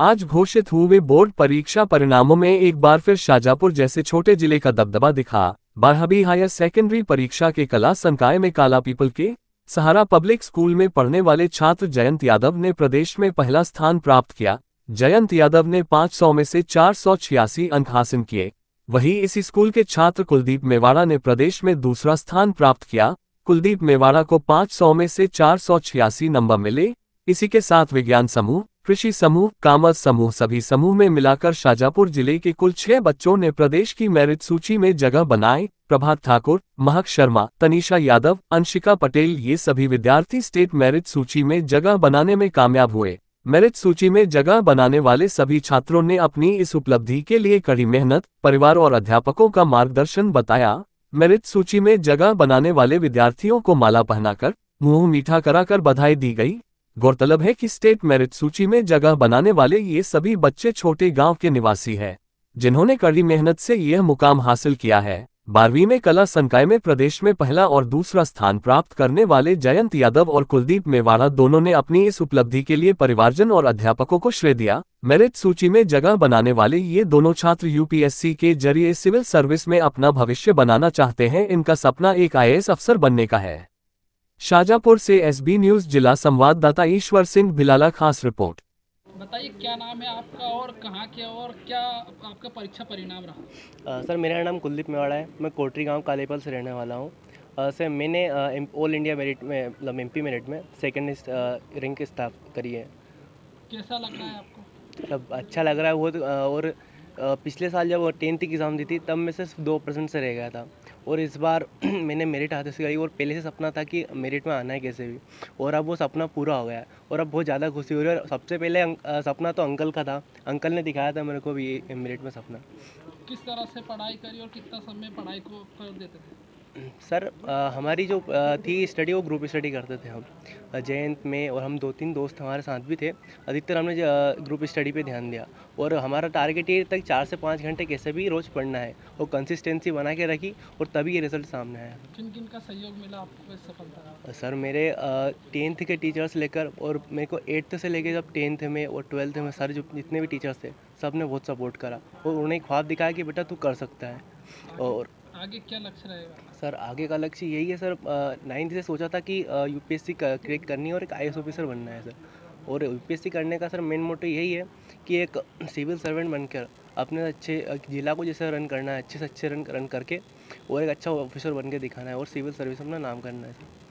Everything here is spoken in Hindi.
आज घोषित हुए बोर्ड परीक्षा परिणामों में एक बार फिर शाजापुर जैसे छोटे जिले का दबदबा दिखा बारहवीं हायर सेकेंडरी परीक्षा के कला संकाय में काला पीपल के सहारा पब्लिक स्कूल में पढ़ने वाले छात्र जयंत यादव ने प्रदेश में पहला स्थान प्राप्त किया जयंत यादव ने 500 में से चार सौ छियासी अंक हासिल किए वहीं इसी स्कूल के छात्र कुलदीप मेवाड़ा ने प्रदेश में दूसरा स्थान प्राप्त किया कुलदीप मेवाड़ा को 500 में से चार नंबर मिले इसी के साथ विज्ञान समूह कृषि समूह कामर्स समूह सभी समूह में मिलाकर शाजापुर जिले के कुल छह बच्चों ने प्रदेश की मेरिट सूची में जगह बनाए प्रभात ठाकुर महक शर्मा तनिषा यादव अंशिका पटेल ये सभी विद्यार्थी स्टेट मेरिट सूची में जगह बनाने में कामयाब हुए मेरिट सूची में जगह बनाने वाले सभी छात्रों ने अपनी इस उपलब्धि के लिए कड़ी मेहनत परिवार और अध्यापकों का मार्गदर्शन बताया मेरिट सूची में जगह बनाने वाले विद्यार्थियों को माला पहनाकर मुंह मीठा कराकर बधाई दी गई गौरतलब है कि स्टेट मेरिट सूची में जगह बनाने वाले ये सभी बच्चे छोटे गांव के निवासी हैं जिन्होंने कड़ी मेहनत से यह मुकाम हासिल किया है बारहवीं में कला संकाय में प्रदेश में पहला और दूसरा स्थान प्राप्त करने वाले जयंत यादव और कुलदीप मेवाड़ा दोनों ने अपनी इस उपलब्धि के लिए परिवारजन और अध्यापकों को श्रेय दिया मेरिट सूची में जगह बनाने वाले ये दोनों छात्र यूपीएससी के जरिए सिविल सर्विस में अपना भविष्य बनाना चाहते हैं इनका सपना एक आईएएस अफसर बनने का है शाजापुर से एसबी न्यूज जिला संवाददाता ईश्वर सिंह भिलाला खास रिपोर्ट बताइए क्या नाम है आपका और कहाँ के और क्या आपका परीक्षा परिणाम रहा आ, सर मेरा नाम कुलदीप मेवाड़ा है मैं कोटरी गांव कालेपल से रहने वाला हूँ सर मैंने ऑल इंडिया मेरिट में मतलब एम पी मेरिट में सेकेंड रैंक स्टाफ करी है कैसा लग रहा है आपको सब मतलब अच्छा लग रहा है वो और पिछले साल जब टेंथ की एग्ज़ाम दी थी तब मैं सिर्फ दो परसेंट से रह गया था और इस बार मैंने मेरिट हाथ से करी और पहले से सपना था कि मेरिट में आना है कैसे भी और अब वो सपना पूरा हो गया है और अब बहुत ज़्यादा खुशी हो रही है और सबसे पहले सपना तो अंकल का था अंकल ने दिखाया था मेरे को भी मेरिट में सपना किस तरह से पढ़ाई करी और कितना समय पढ़ाई को कर देते थे सर आ, हमारी जो आ, थी स्टडी वो ग्रुप स्टडी करते थे हम जयंत में और हम दो तीन दोस्त हमारे साथ भी थे अधिकतर हमने ग्रुप स्टडी पे ध्यान दिया और हमारा टारगेट ये तक चार से पाँच घंटे कैसे भी रोज़ पढ़ना है और कंसिस्टेंसी बना के रखी और तभी ये रिजल्ट सामने आया किन किन का सहयोग मिला आपको सफलता सर मेरे टेंथ के टीचर्स लेकर और मेरे को एट्थ से लेकर जब टेंथ में और ट्वेल्थ में सर जो जितने भी टीचर्स थे सब ने बहुत सपोर्ट करा और उन्हें ख्वाब दिखाया कि बेटा तू कर सकता है हाँ। और आगे क्या लक्ष्य रहेगा सर आगे का लक्ष्य यही है सर नाइन्थ से सोचा था कि यूपीएससी क्रैक करनी है और एक आई ऑफिसर बनना है सर और यूपीएससी करने का सर मेन मोटिव यही है कि एक सिविल सर्वेंट बनकर अपने अच्छे जिला को जैसे रन करना है अच्छे से अच्छे रन रन करके और एक अच्छा ऑफिसर बन के दिखाना है और सिविल सर्विस अपना नाम करना है सर